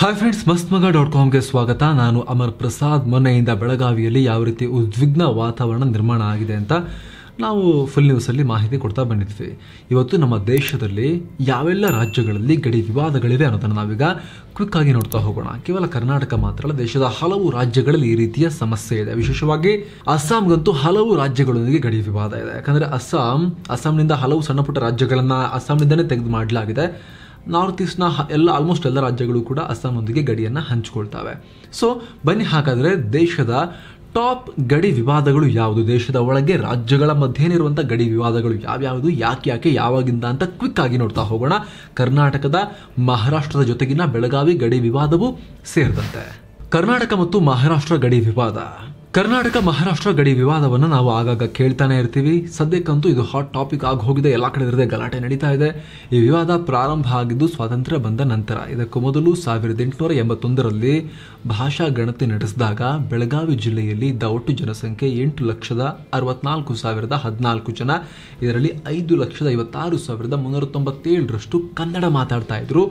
hi friends ಮಸ್ತ್ ಮಗ dot ಕಾಮ್ಗೆ ಸ್ವಾಗತ ನಾನು ಅಮರ್ ಪ್ರಸಾದ್ ಮೊನ್ನೆಯಿಂದ ಬೆಳಗಾವಿಯಲ್ಲಿ ಯಾವ ರೀತಿ ಉದ್ವಿಗ್ನ ವಾತಾವರಣ ನಿರ್ಮಾಣ ಆಗಿದೆ ಅಂತ ನಾವು ಫುಲ್ ನ್ಯೂಸಲ್ಲಿ ಮಾಹಿತಿ ಕೊಡ್ತಾ ಬಂದಿದ್ವಿ ಇವತ್ತು ನಮ್ಮ ದೇಶದಲ್ಲಿ ಯಾವೆಲ್ಲ ರಾಜ್ಯಗಳಲ್ಲಿ ಗಡಿ ವಿವಾದಗಳಿವೆ ಅನ್ನೋದನ್ನು ನಾವೀಗ ಆಗಿ ನೋಡ್ತಾ ಹೋಗೋಣ ಕೇವಲ ಕರ್ನಾಟಕ ಮಾತ್ರ ಅಲ್ಲ ದೇಶದ ಹಲವು ರಾಜ್ಯಗಳಲ್ಲಿ ಈ ರೀತಿಯ ಸಮಸ್ಯೆ ಇದೆ ವಿಶೇಷವಾಗಿ ಅಸ್ಸಾಂಗಂತೂ ಹಲವು ರಾಜ್ಯಗಳೊಂದಿಗೆ ಗಡಿ ವಿವಾದ ಇದೆ ಯಾಕಂದರೆ ಅಸ್ಸಾಂ ಅಸ್ಸಾಂನಿಂದ ಹಲವು ಸಣ್ಣಪುಟ್ಟ ರಾಜ್ಯಗಳನ್ನು ಅಸ್ಸಾಂನಿಂದಲೇ ತೆಗೆದು ಮಾಡಲಾಗಿದೆ ನಾರ್ತ್ ಈಸ್ಟ್ನ ಎಲ್ಲ ಆಲ್ಮೋಸ್ಟ್ ಎಲ್ಲ ರಾಜ್ಯಗಳು ಕೂಡ ಅಸ್ಸಾಮೊಂದಿಗೆ ಗಡಿಯನ್ನು ಹಂಚಿಕೊಳ್ತವೆ ಸೊ ಬನ್ನಿ ಹಾಗಾದರೆ ದೇಶದ ಟಾಪ್ ಗಡಿ ವಿವಾದಗಳು ಯಾವುದು ದೇಶದ ಒಳಗೆ ರಾಜ್ಯಗಳ ಮಧ್ಯೇನಿರುವಂಥ ಗಡಿ ವಿವಾದಗಳು ಯಾವ್ಯಾವುದು ಯಾಕೆ ಯಾಕೆ ಯಾವಾಗಿಂದ ಅಂತ ಕ್ವಿಕ್ ಆಗಿ ನೋಡ್ತಾ ಹೋಗೋಣ ಕರ್ನಾಟಕದ ಮಹಾರಾಷ್ಟ್ರದ ಜೊತೆಗಿನ ಬೆಳಗಾವಿ ಗಡಿ ವಿವಾದವೂ ಸೇರಿದಂತೆ ಕರ್ನಾಟಕ ಮತ್ತು ಮಹಾರಾಷ್ಟ್ರ ಗಡಿ ವಿವಾದ ಕರ್ನಾಟಕ ಮಹಾರಾಷ್ಟ್ರ ಗಡಿ ವಿವಾದವನ್ನು ನಾವು ಆಗಾಗ ಕೇಳ್ತಾನೆ ಇರ್ತೀವಿ ಸದ್ಯಕ್ಕಂತೂ ಇದು ಹಾಟ್ ಟಾಪಿಕ್ ಆಗಿ ಹೋಗಿದೆ ಎಲ್ಲ ಕಡೆ ಗಲಾಟೆ ನಡೀತಾ ಇದೆ ಈ ವಿವಾದ ಪ್ರಾರಂಭ ಆಗಿದ್ದು ಸ್ವಾತಂತ್ರ್ಯ ಬಂದ ನಂತರ ಇದಕ್ಕೂ ಮೊದಲು ಸಾವಿರದ ಎಂಟುನೂರ ಎಂಬತ್ತೊಂದರಲ್ಲಿ ಭಾಷಾ ಗಣತಿ ನಡೆಸಿದಾಗ ಬೆಳಗಾವಿ ಜಿಲ್ಲೆಯಲ್ಲಿ ಇದ್ದ ಒಟ್ಟು ಜನಸಂಖ್ಯೆ ಎಂಟು ಲಕ್ಷದ ಅರವತ್ನಾಲ್ಕು ಸಾವಿರದ ಹದಿನಾಲ್ಕು ಜನ ಇದರಲ್ಲಿ ಐದು ಲಕ್ಷದ ಐವತ್ತಾರು ಸಾವಿರದ ಮುನ್ನೂರ ತೊಂಬತ್ತೇಳರಷ್ಟು ಕನ್ನಡ ಮಾತಾಡ್ತಾ ಇದ್ರು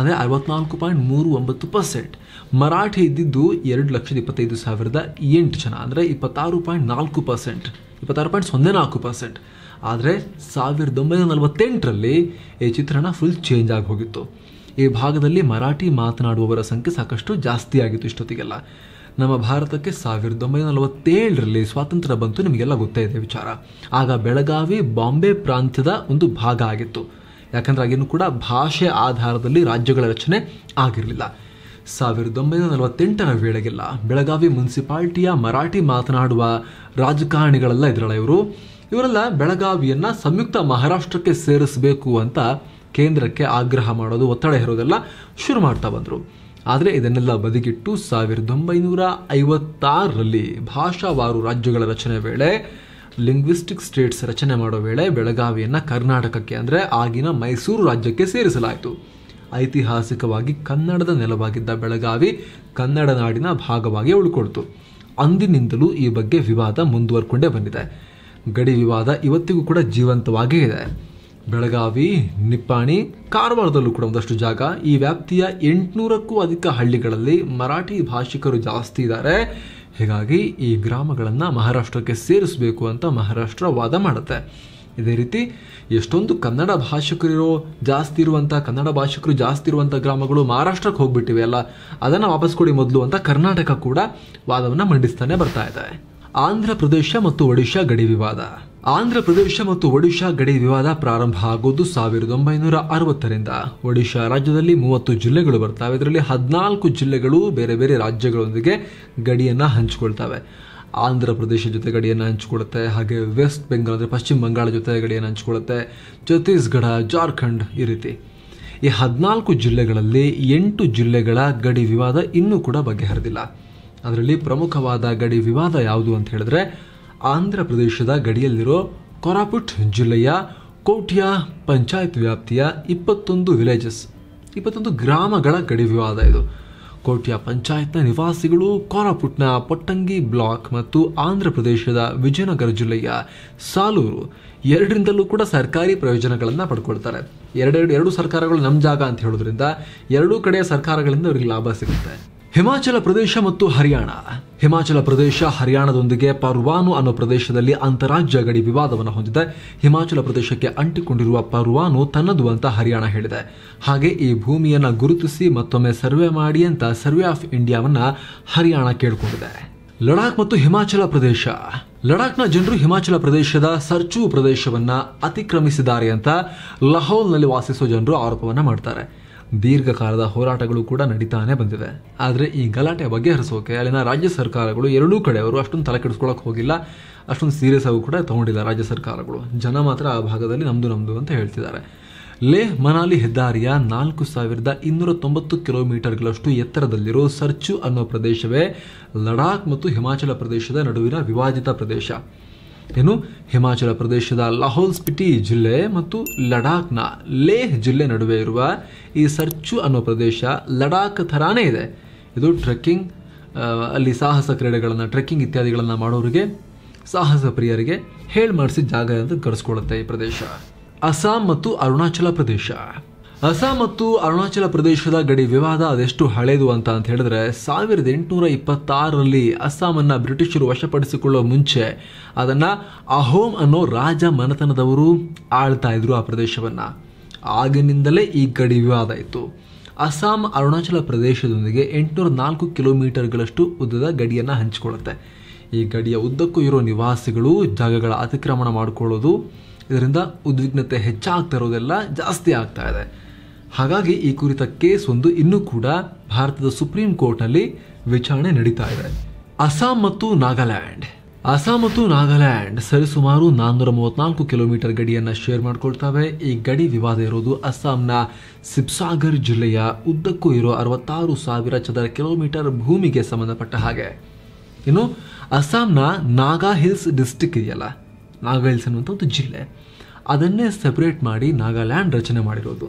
ಅಂದರೆ ಅರವತ್ನಾಲ್ಕು ಪಾಯಿಂಟ್ ಮೂರು ಒಂಬತ್ತು ಪರ್ಸೆಂಟ್ ಮರಾಠಿ ಇದ್ದಿದ್ದು ಎರಡು ಲಕ್ಷದ ಇಪ್ಪತ್ತೈದು ಸಾವಿರದ ಎಂಟು ಜನ ಅಂದರೆ ಇಪ್ಪತ್ತಾರು ಪಾಯಿಂಟ್ ನಾಲ್ಕು ಪರ್ಸೆಂಟ್ ಇಪ್ಪತ್ತಾರು ಪಾಯಿಂಟ್ ಸೊನ್ನೆ ನಾಲ್ಕು ಪರ್ಸೆಂಟ್ ಆದರೆ ಸಾವಿರದ ಒಂಬೈನೂರ ನಲವತ್ತೆಂಟರಲ್ಲಿ ಈ ಚಿತ್ರಣ ಫುಲ್ ಚೇಂಜ್ ಆಗಿ ಹೋಗಿತ್ತು ಈ ಭಾಗದಲ್ಲಿ ಮರಾಠಿ ಮಾತನಾಡುವವರ ಸಂಖ್ಯೆ ಸಾಕಷ್ಟು ಜಾಸ್ತಿ ಆಗಿತ್ತು ಇಷ್ಟೊತ್ತಿಗೆಲ್ಲ ನಮ್ಮ ಭಾರತಕ್ಕೆ ಸಾವಿರದ ಒಂಬೈನೂರ ನಲವತ್ತೇಳರಲ್ಲಿ ಸ್ವಾತಂತ್ರ್ಯ ಬಂತು ನಿಮಗೆಲ್ಲ ಗೊತ್ತೇ ಇದೆ ವಿಚಾರ ಆಗ ಬೆಳಗಾವಿ ಬಾಂಬೆ ಪ್ರಾಂತ್ಯದ ಒಂದು ಭಾಗ ಆಗಿತ್ತು ಯಾಕಂದರೆ ಆಗೇನು ಕೂಡ ಭಾಷೆ ಆಧಾರದಲ್ಲಿ ರಾಜ್ಯಗಳ ರಚನೆ ಆಗಿರಲಿಲ್ಲ ಸಾವಿರದ ಒಂಬೈನೂರ ನಲವತ್ತೆಂಟರ ವೇಳೆಗೆಲ್ಲ ಬೆಳಗಾವಿ ಮುನ್ಸಿಪಾಲ್ಟಿಯ ಮರಾಠಿ ಮಾತನಾಡುವ ರಾಜಕಾರಣಿಗಳೆಲ್ಲ ಇದ್ರಲ್ಲ ಇವರು ಇವರೆಲ್ಲ ಬೆಳಗಾವಿಯನ್ನು ಸಂಯುಕ್ತ ಮಹಾರಾಷ್ಟ್ರಕ್ಕೆ ಸೇರಿಸಬೇಕು ಅಂತ ಕೇಂದ್ರಕ್ಕೆ ಆಗ್ರಹ ಮಾಡೋದು ಒತ್ತಡ ಹೇರೋದೆಲ್ಲ ಶುರು ಮಾಡ್ತಾ ಬಂದರು ಆದರೆ ಇದನ್ನೆಲ್ಲ ಬದಿಗಿಟ್ಟು ಸಾವಿರದ ಒಂಬೈನೂರ ಐವತ್ತಾರರಲ್ಲಿ ಭಾಷಾವಾರು ರಾಜ್ಯಗಳ ರಚನೆ ವೇಳೆ ಲಿಂಗ್ವಿಸ್ಟಿಕ್ ಸ್ಟೇಟ್ಸ್ ರಚನೆ ಮಾಡೋ ವೇಳೆ ಬೆಳಗಾವಿಯನ್ನು ಕರ್ನಾಟಕಕ್ಕೆ ಅಂದರೆ ಆಗಿನ ಮೈಸೂರು ರಾಜ್ಯಕ್ಕೆ ಸೇರಿಸಲಾಯಿತು ಐತಿಹಾಸಿಕವಾಗಿ ಕನ್ನಡದ ನೆಲವಾಗಿದ್ದ ಬೆಳಗಾವಿ ಕನ್ನಡ ನಾಡಿನ ಭಾಗವಾಗಿ ಉಳ್ಕೊಳ್ತು ಅಂದಿನಿಂದಲೂ ಈ ಬಗ್ಗೆ ವಿವಾದ ಮುಂದುವರ್ಕೊಂಡೇ ಬಂದಿದೆ ಗಡಿ ವಿವಾದ ಇವತ್ತಿಗೂ ಕೂಡ ಜೀವಂತವಾಗಿಯೇ ಇದೆ ಬೆಳಗಾವಿ ನಿಪ್ಪಾಣಿ ಕಾರವಾರದಲ್ಲೂ ಕೂಡ ಒಂದಷ್ಟು ಜಾಗ ಈ ವ್ಯಾಪ್ತಿಯ ಎಂಟುನೂರಕ್ಕೂ ಅಧಿಕ ಹಳ್ಳಿಗಳಲ್ಲಿ ಮರಾಠಿ ಭಾಷಿಕರು ಜಾಸ್ತಿ ಇದ್ದಾರೆ ಹೀಗಾಗಿ ಈ ಗ್ರಾಮಗಳನ್ನು ಮಹಾರಾಷ್ಟ್ರಕ್ಕೆ ಸೇರಿಸಬೇಕು ಅಂತ ಮಹಾರಾಷ್ಟ್ರ ವಾದ ಮಾಡುತ್ತೆ ಇದೇ ರೀತಿ ಎಷ್ಟೊಂದು ಕನ್ನಡ ಭಾಷಕರಿರೋ ಜಾಸ್ತಿ ಇರುವಂಥ ಕನ್ನಡ ಭಾಷಕರು ಜಾಸ್ತಿ ಇರುವಂಥ ಗ್ರಾಮಗಳು ಮಹಾರಾಷ್ಟ್ರಕ್ಕೆ ಹೋಗ್ಬಿಟ್ಟಿವೆ ಅಲ್ಲ ಅದನ್ನು ವಾಪಸ್ ಕೊಡಿ ಮೊದಲು ಅಂತ ಕರ್ನಾಟಕ ಕೂಡ ವಾದವನ್ನು ಮಂಡಿಸ್ತಾನೆ ಬರ್ತಾ ಇದ್ದಾರೆ ಆಂಧ್ರ ಪ್ರದೇಶ ಮತ್ತು ಒಡಿಶಾ ಗಡಿ ವಿವಾದ ಆಂಧ್ರ ಪ್ರದೇಶ ಮತ್ತು ಒಡಿಶಾ ಗಡಿ ವಿವಾದ ಪ್ರಾರಂಭ ಆಗೋದು ಸಾವಿರದ ಒಂಬೈನೂರ ಅರವತ್ತರಿಂದ ಒಡಿಶಾ ರಾಜ್ಯದಲ್ಲಿ ಮೂವತ್ತು ಜಿಲ್ಲೆಗಳು ಬರ್ತವೆ ಇದರಲ್ಲಿ ಹದಿನಾಲ್ಕು ಜಿಲ್ಲೆಗಳು ಬೇರೆ ಬೇರೆ ರಾಜ್ಯಗಳೊಂದಿಗೆ ಗಡಿಯನ್ನು ಹಂಚಿಕೊಳ್ತವೆ ಆಂಧ್ರ ಪ್ರದೇಶ ಜೊತೆ ಗಡಿಯನ್ನು ಹಂಚಿಕೊಳ್ಳುತ್ತೆ ಹಾಗೆ ವೆಸ್ಟ್ ಬೆಂಗಾಲ್ ಅಂದರೆ ಪಶ್ಚಿಮ ಬಂಗಾಳ ಜೊತೆ ಗಡಿಯನ್ನು ಹಂಚಿಕೊಳ್ಳುತ್ತೆ ಛತ್ತೀಸ್ಗಢ ಜಾರ್ಖಂಡ್ ಈ ರೀತಿ ಈ ಹದಿನಾಲ್ಕು ಜಿಲ್ಲೆಗಳಲ್ಲಿ ಎಂಟು ಜಿಲ್ಲೆಗಳ ಗಡಿ ವಿವಾದ ಇನ್ನೂ ಕೂಡ ಬಗೆಹರಿದಿಲ್ಲ ಅದರಲ್ಲಿ ಪ್ರಮುಖವಾದ ಗಡಿ ವಿವಾದ ಯಾವುದು ಅಂತ ಹೇಳಿದ್ರೆ ಆಂಧ್ರ ಪ್ರದೇಶದ ಗಡಿಯಲ್ಲಿರೋ ಕೊರಾಪುಟ್ ಜಿಲ್ಲೆಯ ಕೋಟ್ಯಾ ಪಂಚಾಯತ್ ವ್ಯಾಪ್ತಿಯ ಇಪ್ಪತ್ತೊಂದು ವಿಲೇಜಸ್ ಇಪ್ಪತ್ತೊಂದು ಗ್ರಾಮಗಳ ಗಡಿ ವಿವಾದ ಇದು ಕೋಟ್ಯ ಪಂಚಾಯತ್ನ ನಿವಾಸಿಗಳು ಕೋರಾಪುಟ್ನ ಪೊಟ್ಟಂಗಿ ಬ್ಲಾಕ್ ಮತ್ತು ಆಂಧ್ರ ಪ್ರದೇಶದ ವಿಜಯನಗರ ಜಿಲ್ಲೆಯ ಸಾಲೂರು ಎರಡರಿಂದಲೂ ಕೂಡ ಸರ್ಕಾರಿ ಪ್ರಯೋಜನಗಳನ್ನು ಪಡ್ಕೊಳ್ತಾರೆ ಎರಡೆರಡು ಎರಡು ಸರ್ಕಾರಗಳು ನಮ್ಮ ಜಾಗ ಅಂತ ಹೇಳೋದ್ರಿಂದ ಎರಡೂ ಕಡೆಯ ಸರ್ಕಾರಗಳಿಂದ ಅವರಿಗೆ ಲಾಭ ಸಿಗುತ್ತೆ ಹಿಮಾಚಲ ಪ್ರದೇಶ ಮತ್ತು ಹರಿಯಾಣ ಹಿಮಾಚಲ ಪ್ರದೇಶ ಹರಿಯಾಣದೊಂದಿಗೆ ಪರ್ವಾನು ಅನ್ನೋ ಪ್ರದೇಶದಲ್ಲಿ ಅಂತಾರಾಜ್ಯ ಗಡಿ ವಿವಾದವನ್ನು ಹೊಂದಿದೆ ಹಿಮಾಚಲ ಪ್ರದೇಶಕ್ಕೆ ಅಂಟಿಕೊಂಡಿರುವ ಪರ್ವಾನು ತನ್ನದು ಅಂತ ಹರಿಯಾಣ ಹೇಳಿದೆ ಹಾಗೆ ಈ ಭೂಮಿಯನ್ನು ಗುರುತಿಸಿ ಮತ್ತೊಮ್ಮೆ ಸರ್ವೆ ಮಾಡಿ ಅಂತ ಸರ್ವೆ ಆಫ್ ಇಂಡಿಯಾವನ್ನ ಹರಿಯಾಣ ಕೇಳಿಕೊಂಡಿದೆ ಲಡಾಖ್ ಮತ್ತು ಹಿಮಾಚಲ ಪ್ರದೇಶ ಲಡಾಖ್ನ ಜನರು ಹಿಮಾಚಲ ಪ್ರದೇಶದ ಸರ್ಚು ಪ್ರದೇಶವನ್ನು ಅತಿಕ್ರಮಿಸಿದ್ದಾರೆ ಅಂತ ಲಹೌಲ್ನಲ್ಲಿ ವಾಸಿಸುವ ಜನರು ಆರೋಪವನ್ನು ಮಾಡ್ತಾರೆ ದೀರ್ಘಕಾಲದ ಹೋರಾಟಗಳು ಕೂಡ ನಡೀತಾನೆ ಬಂದಿವೆ ಆದರೆ ಈ ಗಲಾಟೆ ಬಗೆಹರಿಸೋಕೆ ಅಲ್ಲಿನ ರಾಜ್ಯ ಸರ್ಕಾರಗಳು ಎರಡೂ ಕಡೆಯವರು ಅಷ್ಟೊಂದು ತಲೆ ಕೆಡಿಸ್ಕೊಳ್ಳೋಕೆ ಹೋಗಿಲ್ಲ ಅಷ್ಟೊಂದು ಸೀರಿಯಸ್ ಆಗಿ ಕೂಡ ತಗೊಂಡಿಲ್ಲ ರಾಜ್ಯ ಸರ್ಕಾರಗಳು ಜನ ಮಾತ್ರ ಆ ಭಾಗದಲ್ಲಿ ನಮ್ದು ನಮ್ದು ಅಂತ ಹೇಳ್ತಿದ್ದಾರೆ ಲೇಹ್ ಮನಾಲಿ ಹೆದ್ದಾರಿಯ ನಾಲ್ಕು ಸಾವಿರದ ಇನ್ನೂರ ತೊಂಬತ್ತು ಕಿಲೋಮೀಟರ್ಗಳಷ್ಟು ಎತ್ತರದಲ್ಲಿರೋ ಸರ್ಚು ಅನ್ನೋ ಪ್ರದೇಶವೇ ಲಡಾಖ್ ಮತ್ತು ಹಿಮಾಚಲ ಪ್ರದೇಶದ ನಡುವಿನ ವಿವಾದಿತ ಪ್ರದೇಶ ಏನು ಹಿಮಾಚಲ ಪ್ರದೇಶದ ಲಾಹೋಲ್ ಸ್ಪಿಟಿ ಜಿಲ್ಲೆ ಮತ್ತು ಲಡಾಖ್ನ ಲೇಹ್ ಜಿಲ್ಲೆ ನಡುವೆ ಇರುವ ಈ ಸರ್ಚು ಅನ್ನೋ ಪ್ರದೇಶ ಲಡಾಖ್ ಥರಾನೇ ಇದೆ ಇದು ಟ್ರೆಕ್ಕಿಂಗ್ ಅಲ್ಲಿ ಸಾಹಸ ಕ್ರೀಡೆಗಳನ್ನು ಟ್ರೆಕ್ಕಿಂಗ್ ಇತ್ಯಾದಿಗಳನ್ನು ಮಾಡೋರಿಗೆ ಸಾಹಸ ಪ್ರಿಯರಿಗೆ ಹೇಳಿ ಮಾಡಿಸಿದ ಜಾಗ ಅಂತ ಕರೆಸ್ಕೊಳ್ಳುತ್ತೆ ಈ ಪ್ರದೇಶ ಅಸ್ಸಾಂ ಮತ್ತು ಅರುಣಾಚಲ ಪ್ರದೇಶ ಅಸ್ಸಾಂ ಮತ್ತು ಅರುಣಾಚಲ ಪ್ರದೇಶದ ಗಡಿ ವಿವಾದ ಅದೆಷ್ಟು ಹಳೇದು ಅಂತ ಅಂತ ಹೇಳಿದ್ರೆ ಸಾವಿರದ ಎಂಟುನೂರ ಇಪ್ಪತ್ತಾರರಲ್ಲಿ ಅಸ್ಸಾಮನ್ನು ಬ್ರಿಟಿಷರು ವಶಪಡಿಸಿಕೊಳ್ಳುವ ಮುಂಚೆ ಅದನ್ನ ಅಹೋಮ್ ಅನ್ನೋ ರಾಜ ಮನೆತನದವರು ಆಳ್ತಾ ಇದ್ರು ಆ ಪ್ರದೇಶವನ್ನ ಆಗಿನಿಂದಲೇ ಈ ಗಡಿ ವಿವಾದ ಇತ್ತು ಅಸ್ಸಾಂ ಅರುಣಾಚಲ ಪ್ರದೇಶದೊಂದಿಗೆ ಎಂಟುನೂರ ನಾಲ್ಕು ಕಿಲೋಮೀಟರ್ಗಳಷ್ಟು ಉದ್ದದ ಗಡಿಯನ್ನ ಹಂಚಿಕೊಳ್ಳುತ್ತೆ ಈ ಗಡಿಯ ಉದ್ದಕ್ಕೂ ಇರೋ ನಿವಾಸಿಗಳು ಜಾಗಗಳ ಅತಿಕ್ರಮಣ ಮಾಡಿಕೊಳ್ಳೋದು ಇದರಿಂದ ಉದ್ವಿಗ್ನತೆ ಹೆಚ್ಚಾಗ್ತಾ ಇರೋದೆಲ್ಲ ಜಾಸ್ತಿ ಆಗ್ತಾ ಇದೆ ಹಾಗಾಗಿ ಈ ಕುರಿತ ಕೇಸ್ ಒಂದು ಇನ್ನೂ ಕೂಡ ಭಾರತದ ಸುಪ್ರೀಂ ಕೋರ್ಟ್ನಲ್ಲಿ ವಿಚಾರಣೆ ನಡೀತಾ ಇದೆ ಅಸ್ಸಾಂ ಮತ್ತು ನಾಗಾಲ್ಯಾಂಡ್ ಅಸ್ಸಾಂ ಮತ್ತು ನಾಗಾಲ್ಯಾಂಡ್ ಸರಿಸುಮಾರು ನಾನ್ನೂರ ಮೂವತ್ನಾಲ್ಕು ಕಿಲೋಮೀಟರ್ ಗಡಿಯನ್ನು ಶೇರ್ ಮಾಡಿಕೊಳ್ತವೆ ಈ ಗಡಿ ವಿವಾದ ಇರೋದು ಅಸ್ಸಾಂನ ಸಿಬ್ಸಾಗರ್ ಜಿಲ್ಲೆಯ ಉದ್ದಕ್ಕೂ ಇರೋ ಅರವತ್ತಾರು ಸಾವಿರ ಚದರ ಕಿಲೋಮೀಟರ್ ಭೂಮಿಗೆ ಸಂಬಂಧಪಟ್ಟ ಹಾಗೆ ಇನ್ನು ಅಸ್ಸಾಂನ ನಾಗಾ ಹಿಲ್ಸ್ ಡಿಸ್ಟಿಕ್ ಇದೆಯಲ್ಲ ನಾಗಾ ಹಿಲ್ಸ್ ಅನ್ನುವಂಥ ಒಂದು ಜಿಲ್ಲೆ ಅದನ್ನೇ ಸೆಪರೇಟ್ ಮಾಡಿ ನಾಗಾಲ್ಯಾಂಡ್ ರಚನೆ ಮಾಡಿರೋದು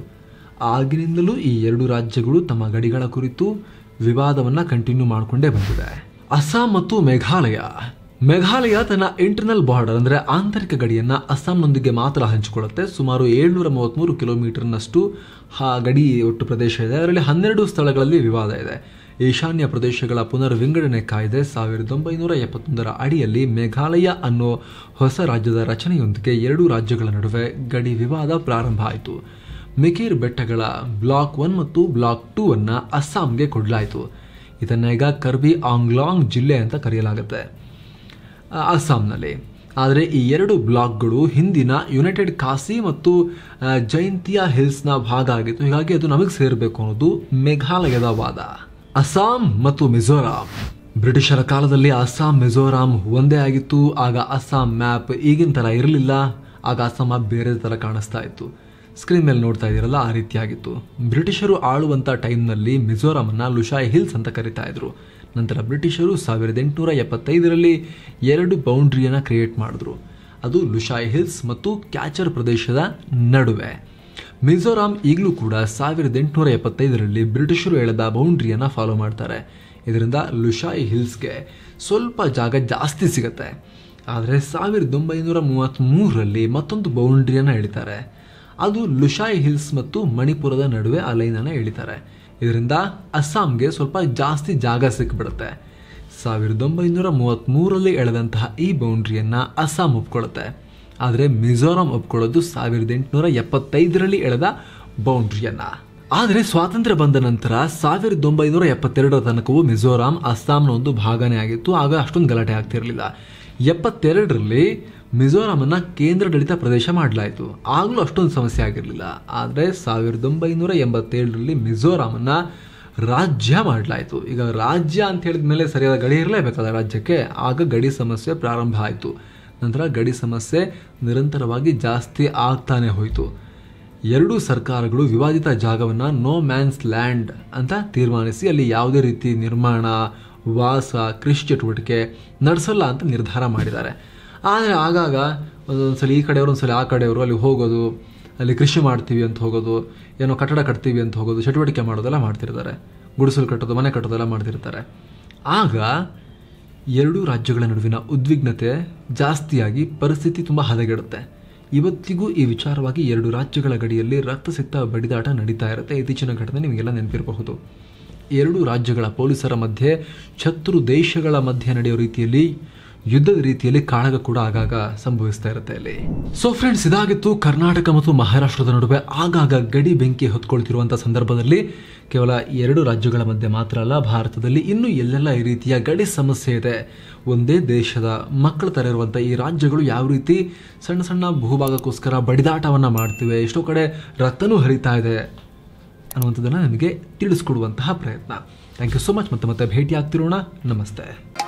ಆಗಿನಿಂದಲೂ ಈ ಎರಡು ರಾಜ್ಯಗಳು ತಮ್ಮ ಗಡಿಗಳ ಕುರಿತು ವಿವಾದವನ್ನು ಕಂಟಿನ್ಯೂ ಮಾಡಿಕೊಂಡೇ ಬಂದಿದೆ ಅಸ್ಸಾಂ ಮತ್ತು ಮೇಘಾಲಯ ಮೇಘಾಲಯ ತನ್ನ ಇಂಟರ್ನಲ್ ಬಾರ್ಡರ್ ಅಂದರೆ ಆಂತರಿಕ ಗಡಿಯನ್ನು ಅಸ್ಸಾಂನೊಂದಿಗೆ ಮಾತ್ರ ಹಂಚಿಕೊಳ್ಳುತ್ತೆ ಸುಮಾರು ಏಳ್ನೂರ ಮೂವತ್ತ್ಮೂರು ಕಿಲೋಮೀಟರ್ನಷ್ಟು ಆ ಗಡಿ ಒಟ್ಟು ಪ್ರದೇಶ ಇದೆ ಅದರಲ್ಲಿ ಹನ್ನೆರಡು ಸ್ಥಳಗಳಲ್ಲಿ ವಿವಾದ ಇದೆ ಈಶಾನ್ಯ ಪ್ರದೇಶಗಳ ಪುನರ್ ವಿಂಗಡಣೆ ಕಾಯ್ದೆ ಸಾವಿರದ ಒಂಬೈನೂರ ಎಪ್ಪತ್ತೊಂದರ ಅಡಿಯಲ್ಲಿ ಮೇಘಾಲಯ ಅನ್ನೋ ಹೊಸ ರಾಜ್ಯದ ರಚನೆಯೊಂದಿಗೆ ಎರಡು ರಾಜ್ಯಗಳ ನಡುವೆ ಗಡಿ ವಿವಾದ ಪ್ರಾರಂಭ ಆಯಿತು ಮೆಕೇರ್ ಬೆಟ್ಟಗಳ ಬ್ಲಾಕ್ ಒನ್ ಮತ್ತು ಬ್ಲಾಕ್ ಟೂ ಅನ್ನ ಅಸ್ಸಾಂಗೆ ಕೊಡಲಾಯಿತು ಇದನ್ನ ಈಗ ಕರ್ಬಿ ಆಂಗ್ಲಾಂಗ್ ಜಿಲ್ಲೆ ಅಂತ ಕರೆಯಲಾಗುತ್ತೆ ಅಸ್ಸಾಂನಲ್ಲಿ ಆದರೆ ಈ ಎರಡು ಬ್ಲಾಕ್ಗಳು ಹಿಂದಿನ ಯುನೈಟೆಡ್ ಕಾಸಿ ಮತ್ತು ಜೈಂತಿಯಾ ಹಿಲ್ಸ್ನ ಭಾಗ ಆಗಿತ್ತು ಹೀಗಾಗಿ ಅದು ನಮಗೆ ಸೇರಬೇಕು ಅನ್ನೋದು ಮೇಘಾಲಯದ ವಾದ ಅಸ್ಸಾಂ ಮತ್ತು ಮಿಜೋರಾಂ ಬ್ರಿಟಿಷರ ಕಾಲದಲ್ಲಿ ಅಸ್ಸಾಂ ಮಿಜೋರಾಂ ಒಂದೇ ಆಗಿತ್ತು ಆಗ ಅಸ್ಸಾಂ ಮ್ಯಾಪ್ ಈಗಿನ ಥರ ಇರಲಿಲ್ಲ ಆಗ ಅಸ್ಸಾಂ ಮ್ಯಾಪ್ ಬೇರೆ ಥರ ಕಾಣಿಸ್ತಾ ಇತ್ತು ಸ್ಕ್ರೀನ್ ಮೇಲೆ ನೋಡ್ತಾ ಇದ್ದೀರಲ್ಲ ಆ ರೀತಿಯಾಗಿತ್ತು ಬ್ರಿಟಿಷರು ಆಳುವಂಥ ಟೈಮ್ನಲ್ಲಿ ಮಿಜೋರಾಮನ್ನು ಲುಷಾಯ್ ಹಿಲ್ಸ್ ಅಂತ ಕರಿತಾ ಇದ್ರು ನಂತರ ಬ್ರಿಟಿಷರು ಸಾವಿರದ ಎಂಟುನೂರ ಎಪ್ಪತ್ತೈದರಲ್ಲಿ ಎರಡು ಬೌಂಡ್ರಿಯನ್ನು ಕ್ರಿಯೇಟ್ ಮಾಡಿದ್ರು ಅದು ಲುಷಾಯ್ ಹಿಲ್ಸ್ ಮತ್ತು ಕ್ಯಾಚರ್ ಪ್ರದೇಶದ ನಡುವೆ ಮಿಜೋರಾಂ ಈಗಲೂ ಕೂಡ ಸಾವಿರದ ಎಂಟುನೂರ ಎಪ್ಪತ್ತೈದರಲ್ಲಿ ಬ್ರಿಟಿಷರು ಎಳೆದ ಬೌಂಡ್ರಿಯನ್ನು ಫಾಲೋ ಮಾಡ್ತಾರೆ ಇದರಿಂದ ಲುಷಾಯ್ ಹಿಲ್ಸ್ಗೆ ಸ್ವಲ್ಪ ಜಾಗ ಜಾಸ್ತಿ ಸಿಗುತ್ತೆ ಆದರೆ ಸಾವಿರದ ಒಂಬೈನೂರ ಮೂವತ್ತ್ಮೂರರಲ್ಲಿ ಮತ್ತೊಂದು ಬೌಂಡ್ರಿಯನ್ನು ಎಳಿತಾರೆ ಅದು ಲುಷಾಯ್ ಹಿಲ್ಸ್ ಮತ್ತು ಮಣಿಪುರದ ನಡುವೆ ಆ ಅನ್ನ ಎಳಿತಾರೆ ಇದರಿಂದ ಅಸ್ಸಾಂಗೆ ಸ್ವಲ್ಪ ಜಾಸ್ತಿ ಜಾಗ ಸಿಕ್ಬಿಡುತ್ತೆ ಸಾವಿರದ ಒಂಬೈನೂರ ಮೂವತ್ತ್ಮೂರಲ್ಲಿ ಎಳೆದಂತಹ ಈ ಬೌಂಡ್ರಿಯನ್ನು ಅಸ್ಸಾಂ ಒಪ್ಕೊಳ್ಳುತ್ತೆ ಆದರೆ ಮಿಜೋರಾಂ ಒಪ್ಕೊಳ್ಳೋದು ಸಾವಿರದ ಎಂಟುನೂರ ಎಪ್ಪತ್ತೈದರಲ್ಲಿ ಎಳೆದ ಬೌಂಡ್ರಿಯನ್ನು ಆದರೆ ಸ್ವಾತಂತ್ರ್ಯ ಬಂದ ನಂತರ ಸಾವಿರದ ಒಂಬೈನೂರ ಎಪ್ಪತ್ತೆರಡರ ತನಕವೂ ಮಿಜೋರಾಂ ಅಸ್ಸಾಂನ ಒಂದು ಭಾಗನೇ ಆಗಿತ್ತು ಆಗ ಅಷ್ಟೊಂದು ಗಲಾಟೆ ಆಗ್ತಿರಲಿಲ್ಲ ಎಪ್ಪತ್ತೆರಡರಲ್ಲಿ ಮಿಜೋರಾಮನ್ನು ಕೇಂದ್ರಾಡಳಿತ ಪ್ರದೇಶ ಮಾಡಲಾಯಿತು ಆಗಲೂ ಅಷ್ಟೊಂದು ಸಮಸ್ಯೆ ಆಗಿರಲಿಲ್ಲ ಆದರೆ ಸಾವಿರದ ಒಂಬೈನೂರ ಎಂಬತ್ತೇಳರಲ್ಲಿ ಮಿಜೋರಾಂನ ರಾಜ್ಯ ಮಾಡಲಾಯಿತು ಈಗ ರಾಜ್ಯ ಅಂತ ಹೇಳಿದ ಮೇಲೆ ಸರಿಯಾದ ಗಡಿ ಇರಲೇಬೇಕಾದ ರಾಜ್ಯಕ್ಕೆ ಆಗ ಗಡಿ ಸಮಸ್ಯೆ ಪ್ರಾರಂಭ ಆಯಿತು ನಂತರ ಗಡಿ ಸಮಸ್ಯೆ ನಿರಂತರವಾಗಿ ಜಾಸ್ತಿ ಆಗ್ತಾನೆ ಹೋಯಿತು ಎರಡೂ ಸರ್ಕಾರಗಳು ವಿವಾದಿತ ಜಾಗವನ್ನು ನೋ ಮ್ಯಾನ್ಸ್ ಲ್ಯಾಂಡ್ ಅಂತ ತೀರ್ಮಾನಿಸಿ ಅಲ್ಲಿ ಯಾವುದೇ ರೀತಿ ನಿರ್ಮಾಣ ವಾಸ ಕೃಷಿ ಚಟುವಟಿಕೆ ನಡೆಸಲ್ಲ ಅಂತ ನಿರ್ಧಾರ ಮಾಡಿದ್ದಾರೆ ಆದರೆ ಆಗಾಗ ಒಂದೊಂದು ಸಲ ಈ ಕಡೆಯವರು ಒಂದ್ಸಲ ಆ ಕಡೆಯವರು ಅಲ್ಲಿ ಹೋಗೋದು ಅಲ್ಲಿ ಕೃಷಿ ಮಾಡ್ತೀವಿ ಅಂತ ಹೋಗೋದು ಏನೋ ಕಟ್ಟಡ ಕಟ್ತೀವಿ ಅಂತ ಹೋಗೋದು ಚಟುವಟಿಕೆ ಮಾಡೋದೆಲ್ಲ ಮಾಡ್ತಿರ್ತಾರೆ ಗುಡಿಸಲು ಕಟ್ಟೋದು ಮನೆ ಕಟ್ಟೋದೆಲ್ಲ ಮಾಡ್ತಿರ್ತಾರೆ ಆಗ ಎರಡೂ ರಾಜ್ಯಗಳ ನಡುವಿನ ಉದ್ವಿಗ್ನತೆ ಜಾಸ್ತಿಯಾಗಿ ಪರಿಸ್ಥಿತಿ ತುಂಬ ಹದಗೆಡುತ್ತೆ ಇವತ್ತಿಗೂ ಈ ವಿಚಾರವಾಗಿ ಎರಡು ರಾಜ್ಯಗಳ ಗಡಿಯಲ್ಲಿ ರಕ್ತ ಸಿಕ್ತ ಬಡಿದಾಟ ನಡೀತಾ ಇರುತ್ತೆ ಇತ್ತೀಚಿನ ಘಟನೆ ನಿಮಗೆಲ್ಲ ನೆನಪಿರಬಹುದು ಎರಡು ರಾಜ್ಯಗಳ ಪೊಲೀಸರ ಮಧ್ಯೆ ಶತ್ರು ದೇಶಗಳ ಮಧ್ಯೆ ನಡೆಯೋ ರೀತಿಯಲ್ಲಿ ಯುದ್ಧದ ರೀತಿಯಲ್ಲಿ ಕಾಳಗ ಕೂಡ ಆಗಾಗ ಸಂಭವಿಸ್ತಾ ಇರುತ್ತೆ ಅಲ್ಲಿ ಸೊ ಫ್ರೆಂಡ್ಸ್ ಇದಾಗಿತ್ತು ಕರ್ನಾಟಕ ಮತ್ತು ಮಹಾರಾಷ್ಟ್ರದ ನಡುವೆ ಆಗಾಗ ಗಡಿ ಬೆಂಕಿ ಹೊತ್ಕೊಳ್ತಿರುವಂತಹ ಸಂದರ್ಭದಲ್ಲಿ ಕೇವಲ ಎರಡು ರಾಜ್ಯಗಳ ಮಧ್ಯೆ ಮಾತ್ರ ಅಲ್ಲ ಭಾರತದಲ್ಲಿ ಇನ್ನೂ ಎಲ್ಲೆಲ್ಲ ಈ ರೀತಿಯ ಗಡಿ ಸಮಸ್ಯೆ ಇದೆ ಒಂದೇ ದೇಶದ ಮಕ್ಕಳ ತರ ಇರುವಂಥ ಈ ರಾಜ್ಯಗಳು ಯಾವ ರೀತಿ ಸಣ್ಣ ಸಣ್ಣ ಭೂಭಾಗಕ್ಕೋಸ್ಕರ ಬಡಿದಾಟವನ್ನು ಮಾಡ್ತಿವೆ ಎಷ್ಟೋ ಕಡೆ ರಕ್ತನೂ ಹರಿತಾ ಇದೆ ಅನ್ನುವಂಥದ್ದನ್ನು ನಮಗೆ ತಿಳಿಸ್ಕೊಡುವಂತಹ ಪ್ರಯತ್ನ ಥ್ಯಾಂಕ್ ಯು ಸೋ ಮಚ್ ಮತ್ತೆ ಮತ್ತೆ ಭೇಟಿ ಆಗ್ತಿರೋಣ ನಮಸ್ತೆ